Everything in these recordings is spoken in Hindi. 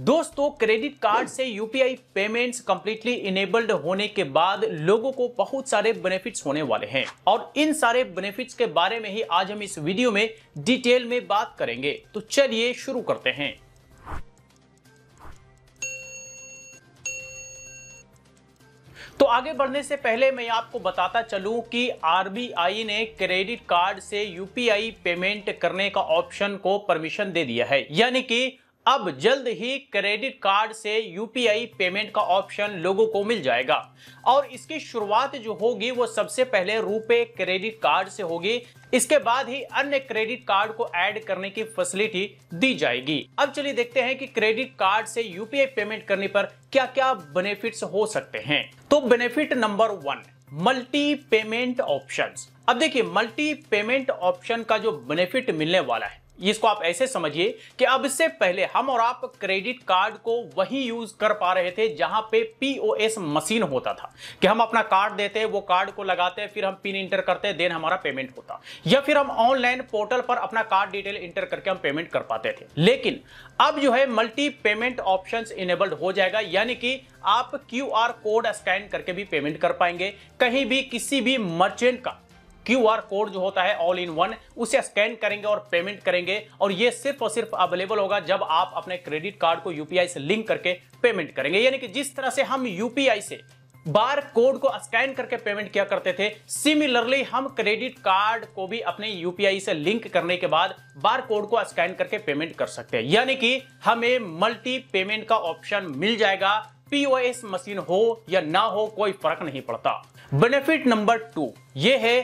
दोस्तों क्रेडिट कार्ड से यूपीआई पेमेंट्स कंप्लीटली इनेबल्ड होने के बाद लोगों को बहुत सारे बेनिफिट्स होने वाले हैं और इन सारे बेनिफिट्स के बारे में ही आज हम इस वीडियो में डिटेल में बात करेंगे तो चलिए शुरू करते हैं तो आगे बढ़ने से पहले मैं आपको बताता चलूं कि आरबीआई ने क्रेडिट कार्ड से यूपीआई पेमेंट करने का ऑप्शन को परमिशन दे दिया है यानी कि अब जल्द ही क्रेडिट कार्ड से यूपीआई पेमेंट का ऑप्शन लोगों को मिल जाएगा और इसकी शुरुआत जो होगी वो सबसे पहले रुपए क्रेडिट कार्ड से होगी इसके बाद ही अन्य क्रेडिट कार्ड को ऐड करने की फैसिलिटी दी जाएगी अब चलिए देखते हैं कि क्रेडिट कार्ड से यूपीआई पेमेंट करने पर क्या क्या बेनिफिट्स हो सकते हैं तो benefit number one multi payment option अब देखिए मल्टी पेमेंट ऑप्शन का जो बेनिफिट मिलने वाला है इसको आप ऐसे समझिए कि अब इससे पहले हम और आप क्रेडिट कार्ड को वही यूज कर पा रहे थे जहां पे पीओएस मशीन होता था कि हम अपना कार्ड देते वो कार्ड को लगाते फिर हम पिन इंटर करते देन हमारा पेमेंट होता या फिर हम ऑनलाइन पोर्टल पर अपना कार्ड डिटेल इंटर करके हम पेमेंट कर पाते थे लेकिन अब जो है मल्टी पेमेंट ऑप्शन इनेबल्ड हो जाएगा यानी कि आप क्यू कोड स्कैन करके भी पेमेंट कर पाएंगे कहीं भी किसी भी मर्चेंट का क्यू कोड जो होता है ऑल इन वन उसे स्कैन करेंगे और पेमेंट करेंगे और ये सिर्फ और सिर्फ अवेलेबल होगा जब आप अपने क्रेडिट कार्ड को यूपीआई से लिंक करके पेमेंट करेंगे यानी कि जिस तरह से हम यूपीआई से बार कोड को स्कैन करके पेमेंट किया करते थे सिमिलरली हम क्रेडिट कार्ड को भी अपने यूपीआई से लिंक करने के बाद बार कोड को स्कैन करके पेमेंट कर सकते हैं यानी कि हमें मल्टी पेमेंट का ऑप्शन मिल जाएगा पीओएस मशीन हो या ना हो कोई फर्क नहीं पड़ता बेनिफिट नंबर टू ये है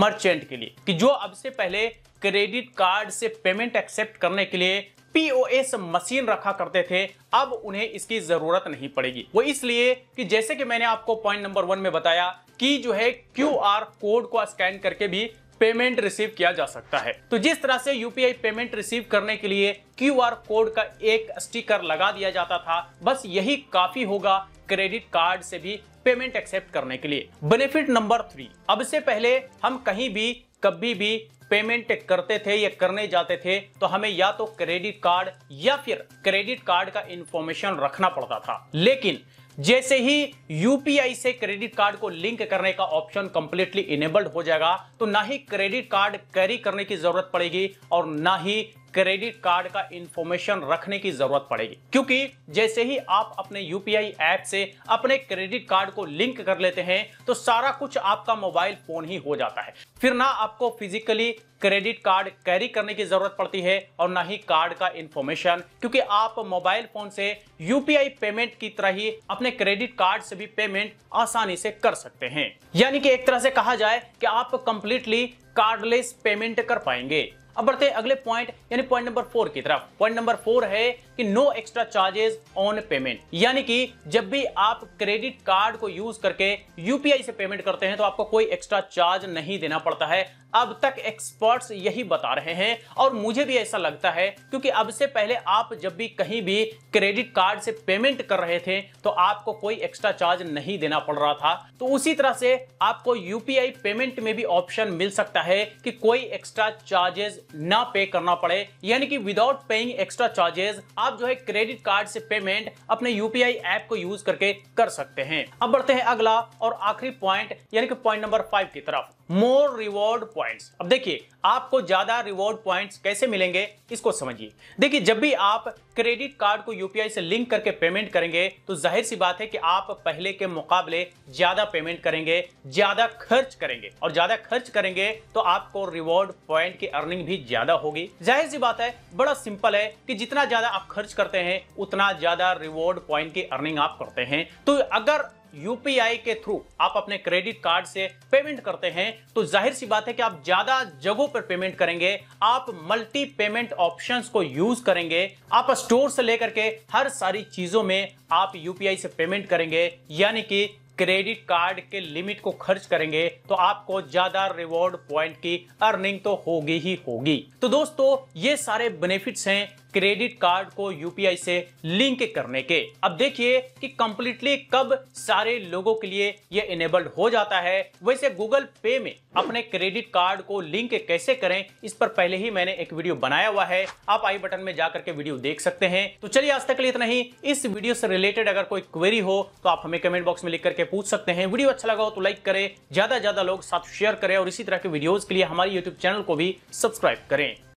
मर्चेंट के लिए कि जो अब से पहले क्रेडिट कार्ड से पेमेंट एक्सेप्ट करने के लिए पीओएस मशीन रखा करते थे अब उन्हें इसकी जरूरत नहीं पड़ेगी वो इसलिए कि जैसे कि मैंने आपको पॉइंट नंबर वन में बताया कि जो है क्यू आर कोड को स्कैन करके भी पेमेंट रिसीव किया जा सकता है तो जिस तरह से यूपीआई पेमेंट रिसीव करने के लिए क्यू कोड का एक स्टिकर लगा दिया जाता था बस यही काफी होगा क्रेडिट कार्ड से भी पेमेंट एक्सेप्ट करने के लिए बेनिफिट नंबर थ्री अब से पहले हम कहीं भी कभी भी पेमेंट करते थे या करने जाते थे तो हमें या तो क्रेडिट कार्ड या फिर क्रेडिट कार्ड का इंफॉर्मेशन रखना पड़ता था लेकिन जैसे ही यूपीआई से क्रेडिट कार्ड को लिंक करने का ऑप्शन कंप्लीटली इनेबल्ड हो जाएगा तो ना ही क्रेडिट कार्ड कैरी करने की जरूरत पड़ेगी और ना ही क्रेडिट कार्ड का इंफॉर्मेशन रखने की जरूरत पड़ेगी क्योंकि जैसे ही आप अपने यूपीआई ऐप से अपने क्रेडिट कार्ड को लिंक कर लेते हैं तो सारा कुछ आपका मोबाइल फोन ही हो जाता है फिर ना आपको फिजिकली क्रेडिट कार्ड कैरी करने की जरूरत पड़ती है और ना ही कार्ड का इंफॉर्मेशन क्योंकि आप मोबाइल फोन से यूपीआई पेमेंट की तरह ही अपने क्रेडिट कार्ड से भी पेमेंट आसानी से कर सकते हैं यानी कि एक तरह से कहा जाए कि आप कंप्लीटली कार्डलेस पेमेंट कर पाएंगे अब बढ़ते अगले पॉइंट यानी पॉइंट नंबर फोर की तरफ पॉइंट नंबर फोर है कि no extra charges on payment यानी कि जब भी आप क्रेडिट कार्ड को यूज करके यूपीआई से पेमेंट करते हैं तो आपको कोई एक्स्ट्रा चार्ज नहीं देना पड़ता है अब तक एक्सपर्ट्स यही बता रहे हैं और मुझे भी ऐसा लगता है क्योंकि अब से पहले आप जब भी कहीं भी क्रेडिट कार्ड से पेमेंट कर रहे थे तो आपको कोई एक्स्ट्रा चार्ज नहीं देना पड़ रहा था तो उसी तरह से आपको यूपीआई पेमेंट में भी ऑप्शन मिल सकता है कि कोई एक्स्ट्रा चार्जेस ना पे करना पड़े यानी कि विदाउट पेइंग एक्स्ट्रा चार्जेस आप जो है क्रेडिट कार्ड से पेमेंट अपने यूपीआई ऐप को यूज करके कर सकते हैं अब बढ़ते हैं अगला और आखिरी पॉइंट यानी कि पॉइंट नंबर फाइव की तरफ मोर रिवॉर्ड पॉइंट्स अब देखिए आपको ज्यादा रिवॉर्ड पॉइंट्स कैसे मिलेंगे इसको समझिए देखिए जब भी आप क्रेडिट कार्ड को यूपीआई से लिंक करके पेमेंट करेंगे तो जाहिर सी बात है कि आप पहले के मुकाबले ज्यादा पेमेंट करेंगे ज्यादा खर्च करेंगे और ज्यादा खर्च करेंगे तो आपको रिवॉर्ड पॉइंट की अर्निंग भी ज्यादा होगी जाहिर सी बात है बड़ा सिंपल है कि जितना ज्यादा आप खर्च करते हैं उतना ज्यादा रिवॉर्ड पॉइंट की अर्निंग आप करते हैं तो अगर यूपीआई के थ्रू आप अपने क्रेडिट कार्ड से पेमेंट करते हैं तो जाहिर सी बात है कि आप ज्यादा जगहों पर पेमेंट करेंगे आप मल्टी पेमेंट ऑप्शंस को यूज करेंगे आप स्टोर से लेकर के हर सारी चीजों में आप यूपीआई से पेमेंट करेंगे यानी कि क्रेडिट कार्ड के लिमिट को खर्च करेंगे तो आपको ज्यादा रिवॉर्ड पॉइंट की अर्निंग तो होगी ही होगी तो दोस्तों ये सारे बेनिफिट्स हैं क्रेडिट कार्ड को यूपीआई से लिंक करने के अब देखिए कि कंप्लीटली कब सारे लोगों के लिए ये इनेबल्ड हो जाता है वैसे गूगल पे में अपने क्रेडिट कार्ड को लिंक कैसे करें इस पर पहले ही मैंने एक वीडियो बनाया हुआ है आप आई बटन में जाकर के वीडियो देख सकते हैं तो चलिए आज तक इतना ही इस वीडियो से रिलेटेड अगर कोई क्वेरी हो तो आप हमें कमेंट बॉक्स में लिख करके पूछ सकते हैं वीडियो अच्छा लगा हो तो लाइक करें ज्यादा ज्यादा लोग साथ शेयर करें और इसी तरह के वीडियोज के लिए हमारे यूट्यूब चैनल को भी सब्सक्राइब करें